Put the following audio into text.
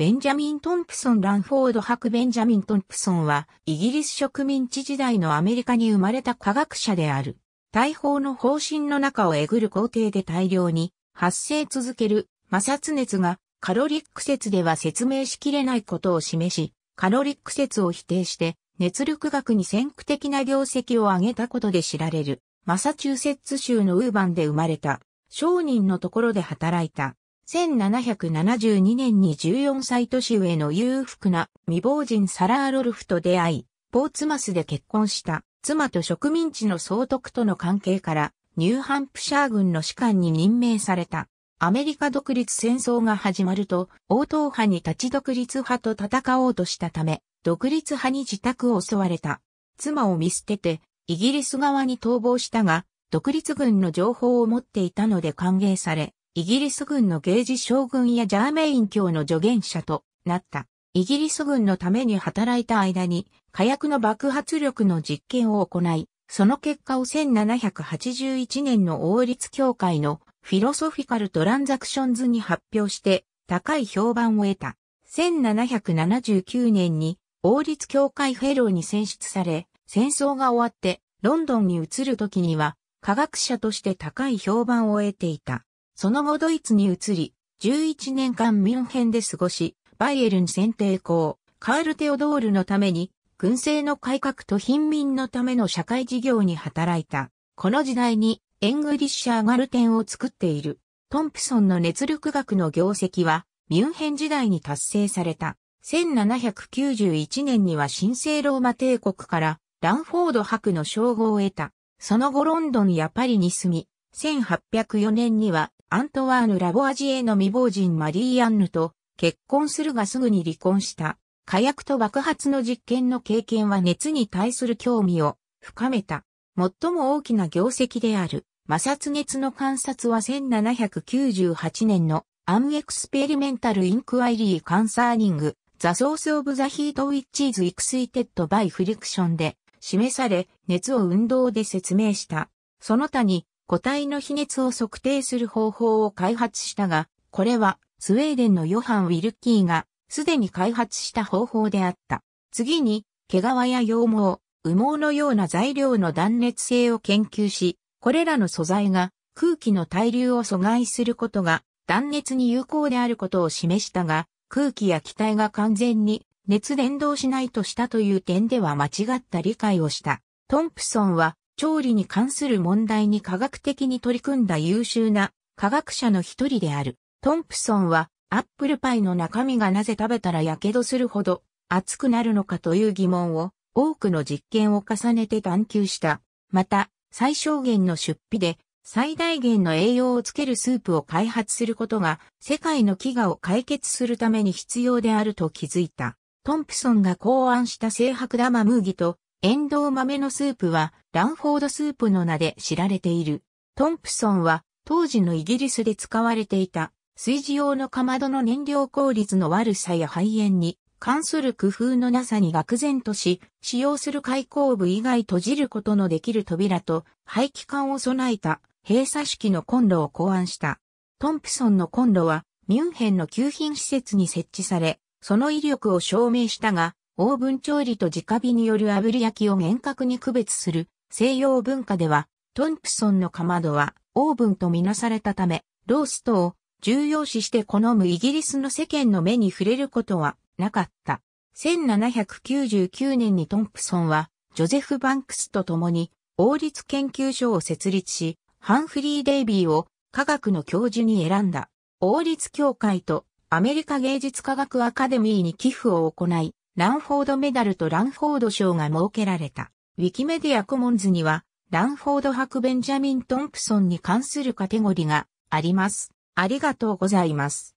ベンジャミン・トンプソン・ランフォード博ベンジャミン・トンプソンは、イギリス植民地時代のアメリカに生まれた科学者である。大砲の方針の中をえぐる工程で大量に発生続ける摩擦熱がカロリック説では説明しきれないことを示し、カロリック説を否定して熱力学に先駆的な業績を上げたことで知られるマサチューセッツ州のウーバンで生まれた商人のところで働いた1772年に14歳年上の裕福な未亡人サラー・ロルフと出会い、ポーツマスで結婚した妻と植民地の総督との関係からニューハンプシャー軍の士官に任命された。アメリカ独立戦争が始まると、応答派に立ち独立派と戦おうとしたため、独立派に自宅を襲われた。妻を見捨てて、イギリス側に逃亡したが、独立軍の情報を持っていたので歓迎され、イギリス軍のゲージ将軍やジャーメイン教の助言者となった。イギリス軍のために働いた間に火薬の爆発力の実験を行い、その結果を1781年の王立協会のフィロソフィカルトランザクションズに発表して高い評判を得た。1779年に王立協会フェローに選出され、戦争が終わってロンドンに移る時には科学者として高い評判を得ていた。その後ドイツに移り、11年間ミュンヘンで過ごし、バイエルン選定校、カール・テオドールのために、軍政の改革と貧民のための社会事業に働いた。この時代に、エングリッシャーガルテンを作っている。トンプソンの熱力学の業績は、ミュンヘン時代に達成された。1791年には神聖ローマ帝国から、ランフォード博の称号を得た。その後ロンドンやパリに住み、1804年にはアントワーヌ・ラボアジエの未亡人マリー・アンヌと結婚するがすぐに離婚した。火薬と爆発の実験の経験は熱に対する興味を深めた。最も大きな業績である摩擦熱の観察は1798年のアンエクスペリメンタルインクワイリーカンサーニングザソースオブザヒートウィッチーズイクスイテッドバイフリクションで示され熱を運動で説明した。その他に個体の比熱を測定する方法を開発したが、これはスウェーデンのヨハン・ウィルキーがすでに開発した方法であった。次に、毛皮や羊毛、羽毛のような材料の断熱性を研究し、これらの素材が空気の対流を阻害することが断熱に有効であることを示したが、空気や気体が完全に熱伝導しないとしたという点では間違った理解をした。トンプソンは調理に関する問題に科学的に取り組んだ優秀な科学者の一人である。トンプソンは、アップルパイの中身がなぜ食べたら火傷するほど熱くなるのかという疑問を多くの実験を重ねて探求した。また、最小限の出費で最大限の栄養をつけるスープを開発することが世界の飢餓を解決するために必要であると気づいた。トンプソンが考案した青白玉麦とエンドウ豆のスープはランフォードスープの名で知られている。トンプソンは当時のイギリスで使われていた炊事用のかまどの燃料効率の悪さや肺炎に関する工夫のなさに愕然とし、使用する開口部以外閉じることのできる扉と排気管を備えた閉鎖式のコンロを考案した。トンプソンのコンロはミュンヘンの給品施設に設置され、その威力を証明したが、オーブン調理と直火による炙り焼きを厳格に区別する西洋文化では、トンプソンのかまどはオーブンとみなされたため、ローストを重要視して好むイギリスの世間の目に触れることはなかった。1799年にトンプソンは、ジョゼフ・バンクスと共に王立研究所を設立し、ハンフリー・デイビーを科学の教授に選んだ。王立協会とアメリカ芸術科学アカデミーに寄付を行い、ランフォードメダルとランフォード賞が設けられた。ウィキメディアコモンズには、ランフォード博ベンジャミン・トンプソンに関するカテゴリがあります。ありがとうございます。